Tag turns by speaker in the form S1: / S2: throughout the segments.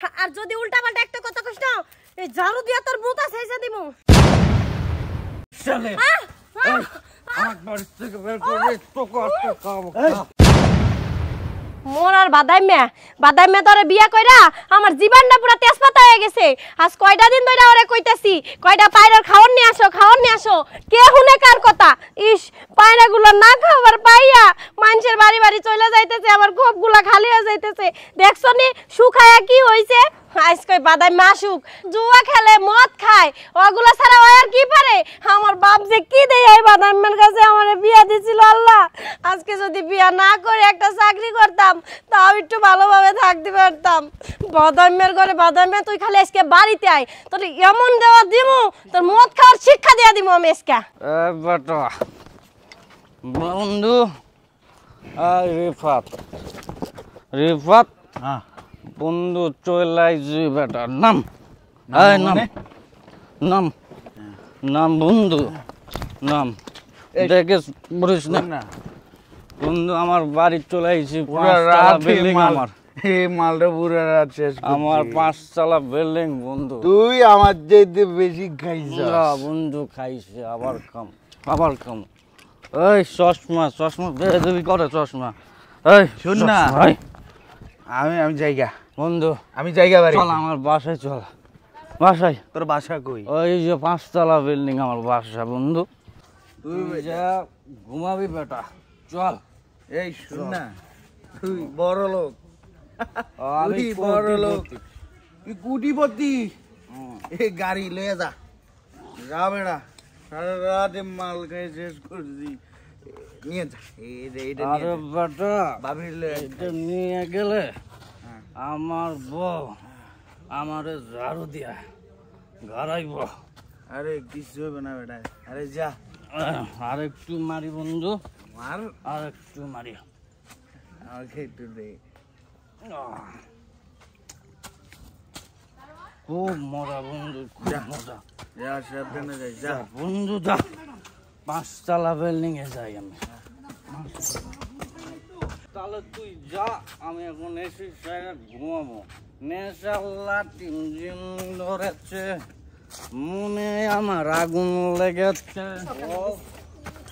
S1: হ্যাঁ, আর যদি উল্টা পাল্টা একটা কথা কষ্ট এই ঝাড়ু দিয়া তোর মুতা শেষে দিমু
S2: চলে আরেকবার
S1: মোর আর বাদাই মিয়া বাদাই মিয়া তোরে বিয়া কইরা আমার জীবনটা পুরো তেজপাতা হয়ে গেছে আজ কয়টা দিন ধরে ওরে কইতাছি কয়টা পায়রার খাওয়ার নিয়ে আসো খাওয়ার নিয়ে আসো কে হুনে কার কথা ইস পায়রাগুলো না খাবার পাইয়া মানুষের বাড়ি বাড়ি চলে যাইতেছে আমার গোপগুলা খালি হয়ে যাইতেছে দেখছো নি শুকায়া কি হইছে আজকে বাদাই মাসুক জুয়া খেলে মদ খায় ওগুলা ছাড়া ওয়ার আর কি পারে আমার বাপ যে কি দেয় এই বাদামের কাছে আমার বিয়া দিছিল আজকে যদি বিয়া না করে একটা চাকরি করতাম তাও একটু ভালোভাবে থাকতে পারতাম বদমের ঘরে বদমে তুই খালি আজকে বাড়িতে আয় তোর এমন দেওয়া দিমু তোর মদ খাওয়ার শিক্ষা দেওয়া দিমু আমি আজকে
S2: বন্ধু রিফাত রিফাত বন্ধু চলাই যে বেটার নাম নাম নাম নাম বন্ধু নাম দেখে বলিস না বন্ধু আমার বাড়ি চলে এসেছি আমার এই মালটা পুরো রাত শেষ আমার পাঁচ চালা বিল্ডিং বন্ধু তুই আমার যেতে বেশি খাইছিস বন্ধু খাইছে আবার কম আবার কম এই চশমা চশমা বেদবি করে চশমা এই শুন না আমি আমি জায়গা বন্ধু আমি জায়গা বাড়ি চল আমার বাসায় চল বাসায় তোর বাসা কই ওই যে পাঁচতলা বিল্ডিং আমার বাসা বন্ধু তুই যা ঘুমাবি বেটা চল এই শুন না তুই বড় লোক তুই বড় লোক তুই কুটিপতি এই গাড়ি লয়ে যা যা বেড়া সারা রাত মাল খেয়ে শেষ করছি নিয়ে যা এইটা আরে বাটা বাবিলে এটা নিয়ে গেলে হ্যাঁ। আমার বউ আমারে ঝাড়ু দিয়া ঘরাইব আরে কিছু হবে না বেটা আরে যা আর একটু মারি বন্ধু মার আর একটু মারি আমাকে একটু দে খুব মজা বন্ধু খুব মজা যা যা বন্ধু যা পাঁচতলা বিল্ডিং এ যাই আমি তাহলে তুই যা আমি এখন এসি জায়গায় ঘুমাবো নেশাল্লা তিন দিন ধরেছে মনে আমার আগুন লেগেছে আচ্ছা।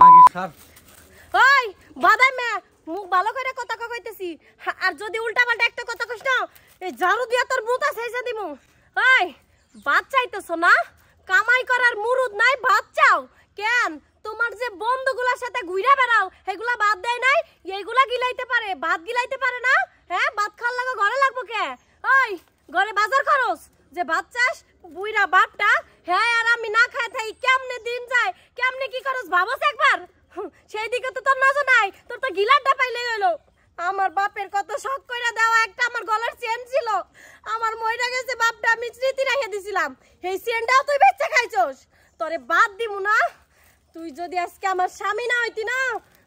S2: মাগি সার
S1: ওই বাদাই মে মুখ ভালো করে কথা কইতেছি আর যদি উল্টা পাল্টা একটা কথা কইছ না এই ঝাড়ু দিয়া তোর বুতা ছেঁচে দিমু ওই ভাত চাইতেছ না কামাই করার মুরুদ নাই ভাত চাও কেন তোমার যে বন্ধুগুলার সাথে ঘুরে বেড়াও এগুলা ভাত দেয় নাই এইগুলা গিলাইতে পারে ভাত গিলাইতে পারে না হ্যাঁ ভাত খাওয়ার লাগো ঘরে লাগবো কে ওই ঘরে বাজার খরচ যে ভাত চাস বুইরা বাপটা হ্যাঁ আর আমি না খাই থাই কেমনে দিন যায় কেমনে কি করস ভাবস একবার সেই দিকে তো তোর নজর নাই তোর তো গিলাটা পাইলে গেল আমার বাপের কত শখ কইরা দেওয়া একটা আমার গলার চেন ছিল আমার মইরা গেছে বাপটা আমি স্মৃতি রাখিয়ে দিছিলাম সেই চেনটাও তুই বেচে খাইছস তোরে বাদ দিমু না তুই যদি আজকে আমার স্বামী না হইতি না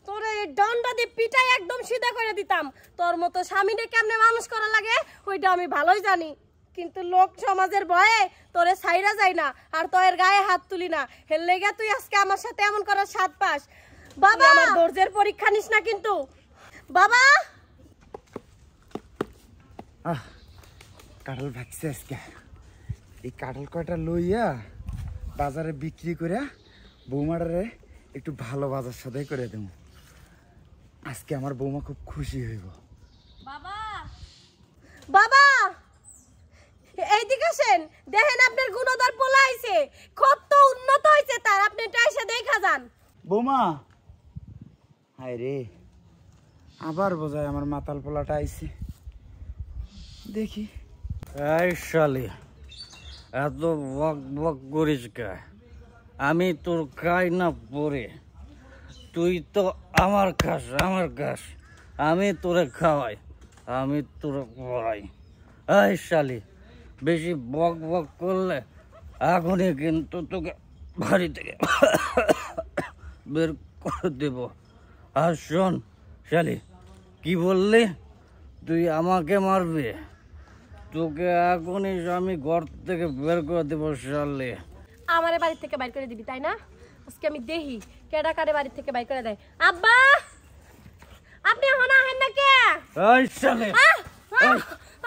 S1: তোরে এই ডন্ডা দিয়ে পিটাই একদম সিধা করে দিতাম তোর মতো স্বামীরে কেমনে মানুষ করা লাগে ওইটা আমি ভালোই জানি কিন্তু লোক সমাজের ভয়ে তোরে সাইরা যায় না আর তোর গায়ে হাত তুলি না হের লেগে তুই আজকে আমার সাথে এমন করার সাত পাস বাবা আমার দর্জের পরীক্ষা নিস না কিন্তু বাবা
S2: কাঁঠাল ভাগছে আজকে এই কাটল কয়টা লইয়া বাজারে বিক্রি করে বৌমারে একটু ভালো বাজার সদাই করে দেব আজকে আমার বৌমা খুব খুশি হইব বাবা
S1: বাবা এইদিকে আসেন দেখেন আপনার গুণধর পোলা আইছে কত উন্নত হয়েছে তার আপনি টাইসা দেখা যান
S2: বোমা হাই রে আবার বোঝায় আমার মাতাল পোলাটা আইছে দেখি এই শালি এত বক বক করিস কে আমি তোর খাই না পরে তুই তো আমার খাস আমার খাস আমি তোরে খাওয়াই আমি তোরে পড়াই এই শালি বেশি বক বক করলে এখনই কিন্তু তোকে বাড়ি থেকে বের করে দেব আর শোন শালি কি বললি তুই আমাকে মারবি তোকে এখনই আমি ঘর থেকে বের করে দেবো শালি
S1: আমার বাড়ি থেকে বাইর করে দিবি তাই না আজকে আমি দেখি কেডা কারে বাড়ি থেকে বাইর করে দেয় আব্বা আপনি হনা হেন না কে
S2: এই শালি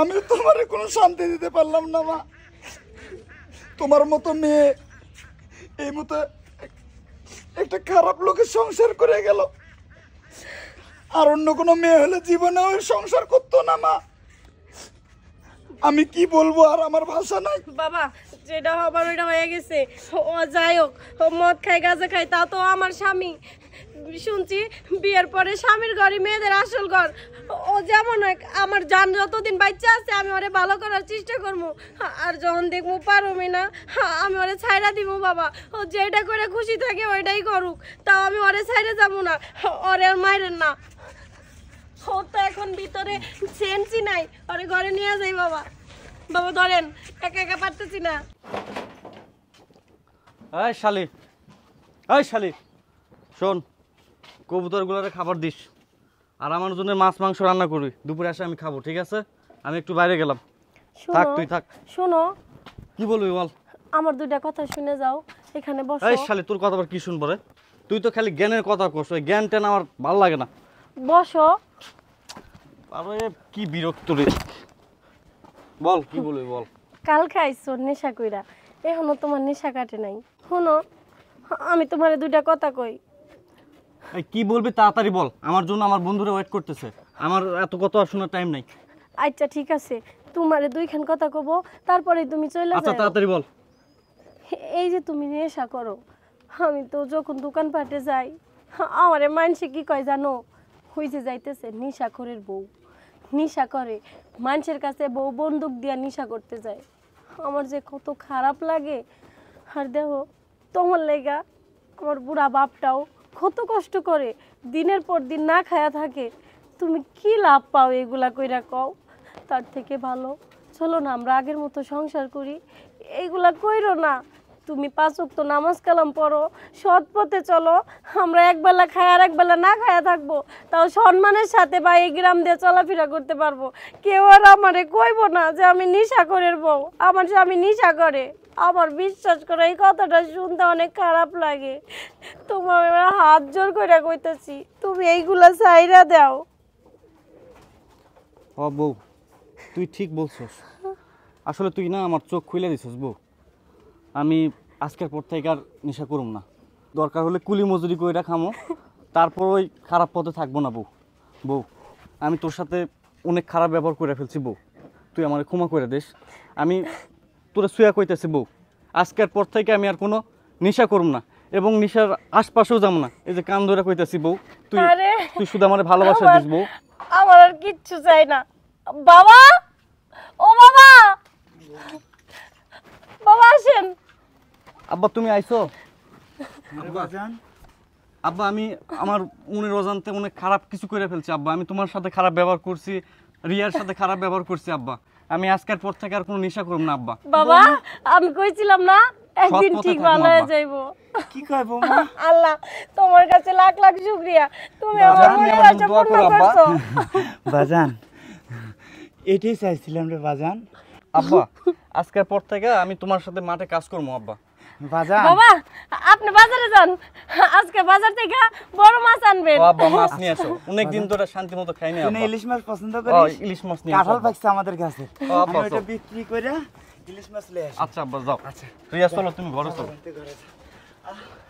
S2: আমি তোমার কোনো শান্তি দিতে পারলাম না মা তোমার মতো মেয়ে এই মতো একটা খারাপ লোকের সংসার করে গেল আর অন্য কোনো মেয়ে হলে জীবনে ওই সংসার করতো না মা আমি কি বলবো আর
S1: আমার ভাষা নাই বাবা যেটা হবার ওইটা হয়ে গেছে ও যাই হোক মদ খাই গাজা খাই তা তো আমার স্বামী শুনছি বিয়ের পরে স্বামীর ঘরই মেয়েদের আসল ঘর ও যেমন আমার যান যতদিন বাচ্চা আছে আমি ওরে ভালো করার চেষ্টা করবো আর যখন দেখবো পারবি না আমি ওরে ছাইড়া দিব বাবা ও যেটা করে খুশি থাকে ওইটাই করুক তাও আমি ওরে ছাইড়ে যাবো না ওরে আর মায়ের না ও তো এখন ভিতরে চেনছি নাই ওরে ঘরে নিয়ে যাই বাবা বাবা ধরেন একা একা পারতেছি না
S2: শালি শালি শোন কবুতরগুলোরে খাবার দিস আর আমার জন্য মাছ মাংস রান্না করবি দুপুরে এসে আমি খাবো ঠিক আছে আমি একটু বাইরে গেলাম থাক তুই থাক শোনো কি বলবি বল
S1: আমার দুইটা কথা শুনে যাও এখানে বসো এই শালি
S2: তোর কথা আবার কি শুনবো রে তুই তো খালি জ্ঞানের কথা কস ওই জ্ঞান টেন আমার ভালো লাগে না বসো আরে কি বিরক্ত রে বল কি বলবি বল
S1: কাল খাইছো নেশা কইরা এখনো তোমার নেশা কাটে নাই শোনো আমি তোমারে দুইটা কথা কই
S2: কি বলবি তাড়াতাড়ি বল আমার জন্য আমার বন্ধুরা ওয়েট করতেছে আমার এত কত আর শোনার টাইম নাই
S1: আচ্ছা ঠিক আছে তোমারে দুইখান কথা কব তারপরে তুমি চলে আচ্ছা তাড়াতাড়ি বল এই যে তুমি নেশা করো আমি তো যখন দোকানপাটে যাই আমারে মানসে কি কয় জানো ওই যে যাইতেছে করের বউ নিশা করে মানুষের কাছে বউ বন্দুক দিয়া নিশা করতে যায় আমার যে কত খারাপ লাগে আর দেহ তোমার লেগা আমার বুড়া বাপটাও কত কষ্ট করে দিনের পর দিন না খায়া থাকে তুমি কি লাভ পাও এগুলা কইরা কও তার থেকে ভালো চলো না আমরা আগের মতো সংসার করি এইগুলা কইরো না তুমি পাঁচ তো নামাজ কালাম পড়ো সৎ পথে চলো আমরা একবেলা খাই আর একবেলা না খায়া থাকবো তাও সম্মানের সাথে বা এই গ্রাম দিয়ে চলাফেরা করতে পারবো কেউ আর আমারে কইব না যে আমি নিশা করে বউ আমার স্বামী নিশা করে আমার বিশ্বাস করে এই কথাটা শুনতে অনেক খারাপ লাগে তোমার এবার হাত জোর করে কইতেছি তুমি এইগুলা সাইরা দাও
S2: ও বউ তুই ঠিক বলছস আসলে তুই না আমার চোখ খুলে দিছস বউ আমি আজকের পর থেকে আর নেশা করুম না দরকার হলে কুলি মজুরি কইরা খামো তারপর ওই খারাপ পথে থাকবো না বউ বউ আমি তোর সাথে অনেক খারাপ ব্যবহার করে ফেলছি বউ তুই আমার ক্ষমা করে দিস আমি তোরা শুয়া কইতেছে বউ আজকের পর থেকে আমি আর কোনো নেশা করব না এবং নিশার আশপাশেও যাব না এই যে কান ধরে কইতেছি বউ তুই তুই শুধু আমার ভালোবাসা দিস বউ
S1: আমার আর কিচ্ছু চাই না বাবা ও বাবা বাবা আসেন
S2: আব্বা তুমি আইছো আব্বা আমি আমার মনের অজান্তে অনেক খারাপ কিছু করে ফেলছি আব্বা আমি তোমার সাথে খারাপ ব্যবহার করছি রিয়ার সাথে খারাপ ব্যবহার করছি আব্বা আমি আজকের পর থেকে আর কোনো নেশা করব না আব্বা বাবা
S1: আমি কইছিলাম না একদিন ঠিক ভালো হয়ে যাইব কি কয় মা আল্লাহ তোমার কাছে লাখ লাখ শুকরিয়া তুমি আমার মনে আশা পূর্ণ করছো
S2: বাজান এটাই চাইছিলাম রে বাজান আব্বা আজকের পর থেকে আমি তোমার সাথে মাঠে কাজ করব আব্বা বাজার বাবা
S1: আপনি বাজারে যান আজকে বাজার থেকে বড় মাছ আনবেন বাবা মাছ নিয়ে আসো অনেক দিন ধরে শান্তি
S2: মতো খাই না তুমি ইলিশ মাছ পছন্দ করিস ইলিশ মাছ নিয়ে কাঁঠাল পাকছে আমাদের কাছে আমি এটা
S1: বিক্রি করে
S2: ইলিশ মাছ লে আচ্ছা বাবা যাও আচ্ছা তুই চলো তুমি ঘরে চলো ঘরে আচ্ছা। যাও